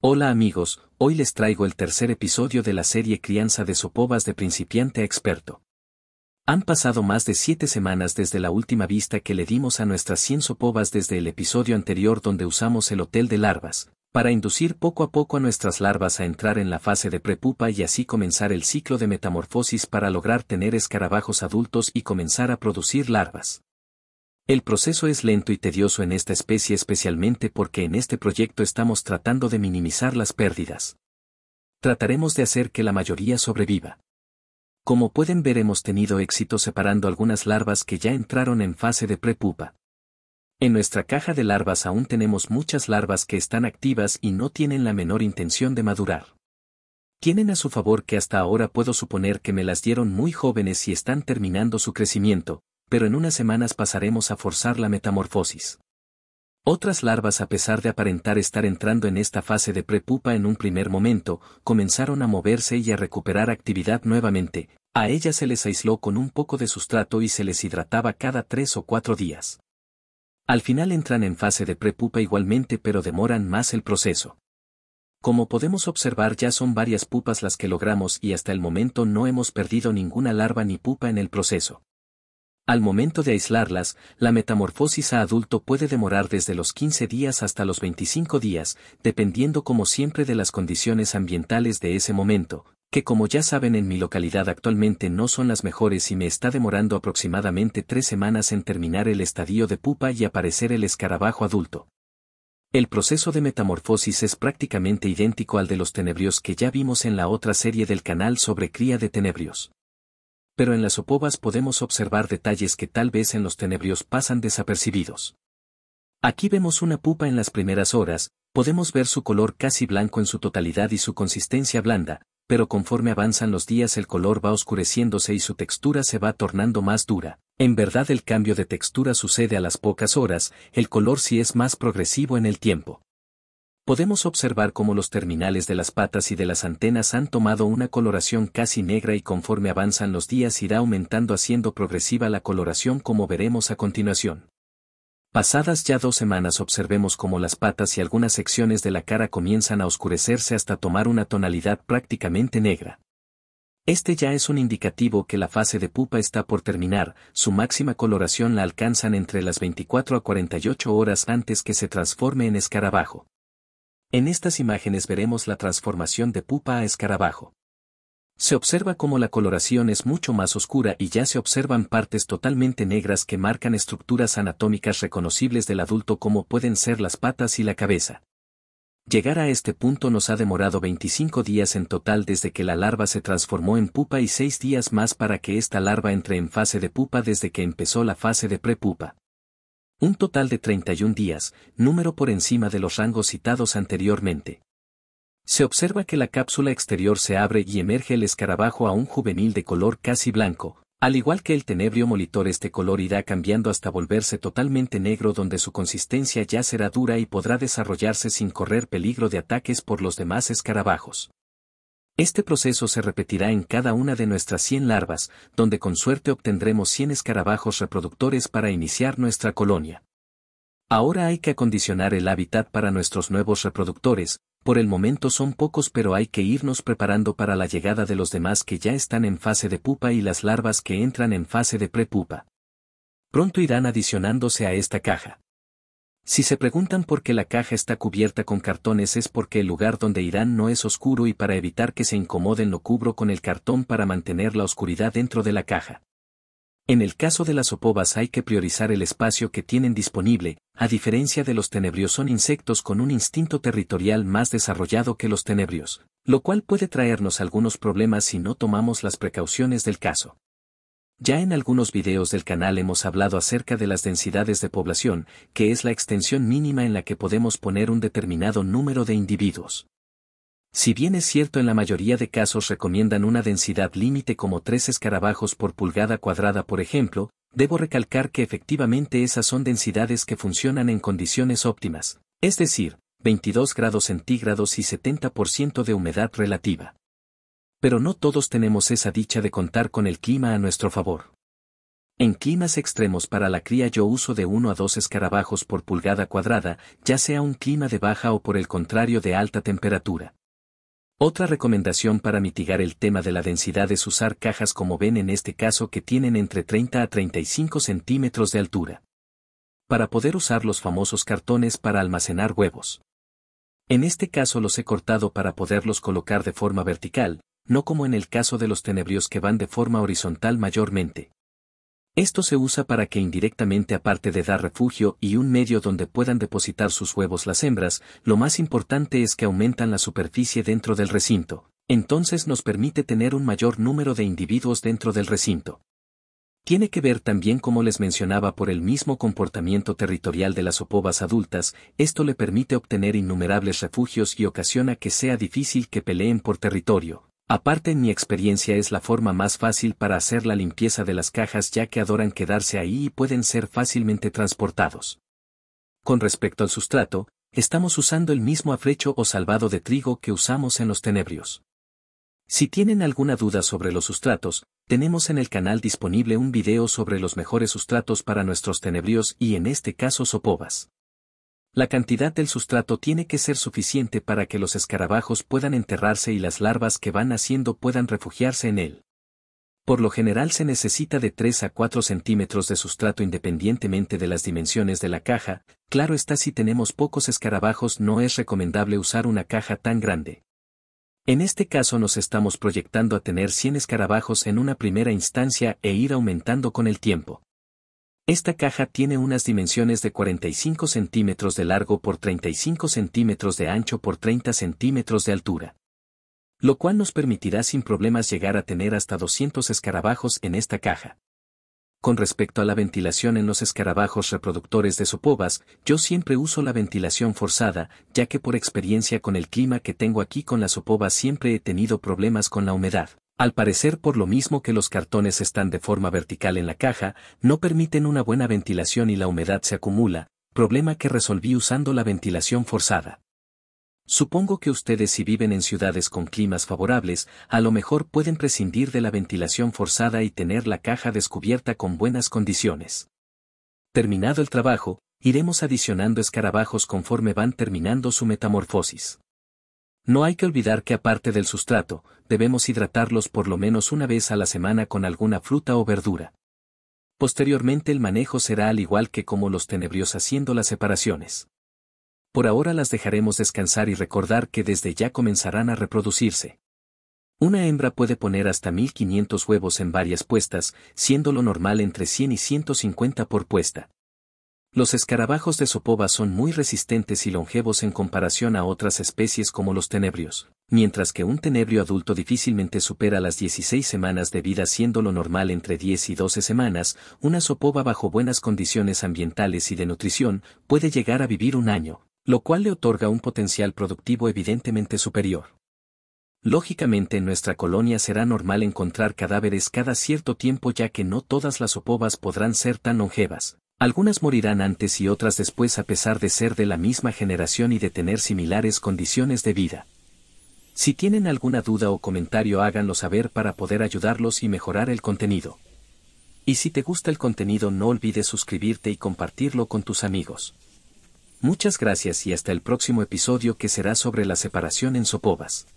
Hola amigos, hoy les traigo el tercer episodio de la serie Crianza de Sopobas de principiante a experto. Han pasado más de siete semanas desde la última vista que le dimos a nuestras 100 sopobas desde el episodio anterior donde usamos el hotel de larvas, para inducir poco a poco a nuestras larvas a entrar en la fase de prepupa y así comenzar el ciclo de metamorfosis para lograr tener escarabajos adultos y comenzar a producir larvas. El proceso es lento y tedioso en esta especie especialmente porque en este proyecto estamos tratando de minimizar las pérdidas. Trataremos de hacer que la mayoría sobreviva. Como pueden ver hemos tenido éxito separando algunas larvas que ya entraron en fase de prepupa. En nuestra caja de larvas aún tenemos muchas larvas que están activas y no tienen la menor intención de madurar. Tienen a su favor que hasta ahora puedo suponer que me las dieron muy jóvenes y están terminando su crecimiento, pero en unas semanas pasaremos a forzar la metamorfosis. Otras larvas a pesar de aparentar estar entrando en esta fase de prepupa en un primer momento, comenzaron a moverse y a recuperar actividad nuevamente, a ellas se les aisló con un poco de sustrato y se les hidrataba cada tres o cuatro días. Al final entran en fase de prepupa igualmente pero demoran más el proceso. Como podemos observar ya son varias pupas las que logramos y hasta el momento no hemos perdido ninguna larva ni pupa en el proceso. Al momento de aislarlas, la metamorfosis a adulto puede demorar desde los 15 días hasta los 25 días, dependiendo como siempre de las condiciones ambientales de ese momento, que como ya saben en mi localidad actualmente no son las mejores y me está demorando aproximadamente tres semanas en terminar el estadio de pupa y aparecer el escarabajo adulto. El proceso de metamorfosis es prácticamente idéntico al de los tenebrios que ya vimos en la otra serie del canal sobre cría de tenebrios pero en las opobas podemos observar detalles que tal vez en los tenebrios pasan desapercibidos. Aquí vemos una pupa en las primeras horas, podemos ver su color casi blanco en su totalidad y su consistencia blanda, pero conforme avanzan los días el color va oscureciéndose y su textura se va tornando más dura. En verdad el cambio de textura sucede a las pocas horas, el color sí es más progresivo en el tiempo podemos observar cómo los terminales de las patas y de las antenas han tomado una coloración casi negra y conforme avanzan los días irá aumentando haciendo progresiva la coloración como veremos a continuación. Pasadas ya dos semanas observemos cómo las patas y algunas secciones de la cara comienzan a oscurecerse hasta tomar una tonalidad prácticamente negra. Este ya es un indicativo que la fase de pupa está por terminar, su máxima coloración la alcanzan entre las 24 a 48 horas antes que se transforme en escarabajo. En estas imágenes veremos la transformación de pupa a escarabajo. Se observa cómo la coloración es mucho más oscura y ya se observan partes totalmente negras que marcan estructuras anatómicas reconocibles del adulto como pueden ser las patas y la cabeza. Llegar a este punto nos ha demorado 25 días en total desde que la larva se transformó en pupa y 6 días más para que esta larva entre en fase de pupa desde que empezó la fase de prepupa. Un total de 31 días, número por encima de los rangos citados anteriormente. Se observa que la cápsula exterior se abre y emerge el escarabajo a un juvenil de color casi blanco, al igual que el tenebrio molitor este color irá cambiando hasta volverse totalmente negro donde su consistencia ya será dura y podrá desarrollarse sin correr peligro de ataques por los demás escarabajos. Este proceso se repetirá en cada una de nuestras 100 larvas, donde con suerte obtendremos 100 escarabajos reproductores para iniciar nuestra colonia. Ahora hay que acondicionar el hábitat para nuestros nuevos reproductores, por el momento son pocos pero hay que irnos preparando para la llegada de los demás que ya están en fase de pupa y las larvas que entran en fase de prepupa. Pronto irán adicionándose a esta caja. Si se preguntan por qué la caja está cubierta con cartones es porque el lugar donde irán no es oscuro y para evitar que se incomoden lo cubro con el cartón para mantener la oscuridad dentro de la caja. En el caso de las opobas hay que priorizar el espacio que tienen disponible, a diferencia de los tenebrios son insectos con un instinto territorial más desarrollado que los tenebrios, lo cual puede traernos algunos problemas si no tomamos las precauciones del caso. Ya en algunos videos del canal hemos hablado acerca de las densidades de población, que es la extensión mínima en la que podemos poner un determinado número de individuos. Si bien es cierto en la mayoría de casos recomiendan una densidad límite como 3 escarabajos por pulgada cuadrada por ejemplo, debo recalcar que efectivamente esas son densidades que funcionan en condiciones óptimas, es decir, 22 grados centígrados y 70% de humedad relativa. Pero no todos tenemos esa dicha de contar con el clima a nuestro favor. En climas extremos para la cría yo uso de 1 a 2 escarabajos por pulgada cuadrada, ya sea un clima de baja o por el contrario de alta temperatura. Otra recomendación para mitigar el tema de la densidad es usar cajas como ven en este caso que tienen entre 30 a 35 centímetros de altura. Para poder usar los famosos cartones para almacenar huevos. En este caso los he cortado para poderlos colocar de forma vertical, no como en el caso de los tenebrios que van de forma horizontal mayormente. Esto se usa para que indirectamente aparte de dar refugio y un medio donde puedan depositar sus huevos las hembras, lo más importante es que aumentan la superficie dentro del recinto, entonces nos permite tener un mayor número de individuos dentro del recinto. Tiene que ver también como les mencionaba por el mismo comportamiento territorial de las opobas adultas, esto le permite obtener innumerables refugios y ocasiona que sea difícil que peleen por territorio, Aparte en mi experiencia es la forma más fácil para hacer la limpieza de las cajas ya que adoran quedarse ahí y pueden ser fácilmente transportados. Con respecto al sustrato, estamos usando el mismo afrecho o salvado de trigo que usamos en los tenebrios. Si tienen alguna duda sobre los sustratos, tenemos en el canal disponible un video sobre los mejores sustratos para nuestros tenebrios y en este caso sopovas. La cantidad del sustrato tiene que ser suficiente para que los escarabajos puedan enterrarse y las larvas que van haciendo puedan refugiarse en él. Por lo general se necesita de 3 a 4 centímetros de sustrato independientemente de las dimensiones de la caja, claro está si tenemos pocos escarabajos no es recomendable usar una caja tan grande. En este caso nos estamos proyectando a tener 100 escarabajos en una primera instancia e ir aumentando con el tiempo. Esta caja tiene unas dimensiones de 45 centímetros de largo por 35 centímetros de ancho por 30 centímetros de altura. Lo cual nos permitirá sin problemas llegar a tener hasta 200 escarabajos en esta caja. Con respecto a la ventilación en los escarabajos reproductores de sopovas, yo siempre uso la ventilación forzada, ya que por experiencia con el clima que tengo aquí con la sopovas siempre he tenido problemas con la humedad. Al parecer por lo mismo que los cartones están de forma vertical en la caja, no permiten una buena ventilación y la humedad se acumula, problema que resolví usando la ventilación forzada. Supongo que ustedes si viven en ciudades con climas favorables, a lo mejor pueden prescindir de la ventilación forzada y tener la caja descubierta con buenas condiciones. Terminado el trabajo, iremos adicionando escarabajos conforme van terminando su metamorfosis. No hay que olvidar que aparte del sustrato, debemos hidratarlos por lo menos una vez a la semana con alguna fruta o verdura. Posteriormente el manejo será al igual que como los tenebrios haciendo las separaciones. Por ahora las dejaremos descansar y recordar que desde ya comenzarán a reproducirse. Una hembra puede poner hasta 1500 huevos en varias puestas, siendo lo normal entre 100 y 150 por puesta. Los escarabajos de Sopova son muy resistentes y longevos en comparación a otras especies como los tenebrios, mientras que un tenebrio adulto difícilmente supera las 16 semanas de vida siendo lo normal entre 10 y 12 semanas, una Sopova bajo buenas condiciones ambientales y de nutrición puede llegar a vivir un año, lo cual le otorga un potencial productivo evidentemente superior. Lógicamente en nuestra colonia será normal encontrar cadáveres cada cierto tiempo ya que no todas las sopovas podrán ser tan longevas, algunas morirán antes y otras después a pesar de ser de la misma generación y de tener similares condiciones de vida. Si tienen alguna duda o comentario háganlo saber para poder ayudarlos y mejorar el contenido. Y si te gusta el contenido no olvides suscribirte y compartirlo con tus amigos. Muchas gracias y hasta el próximo episodio que será sobre la separación en Sopobas.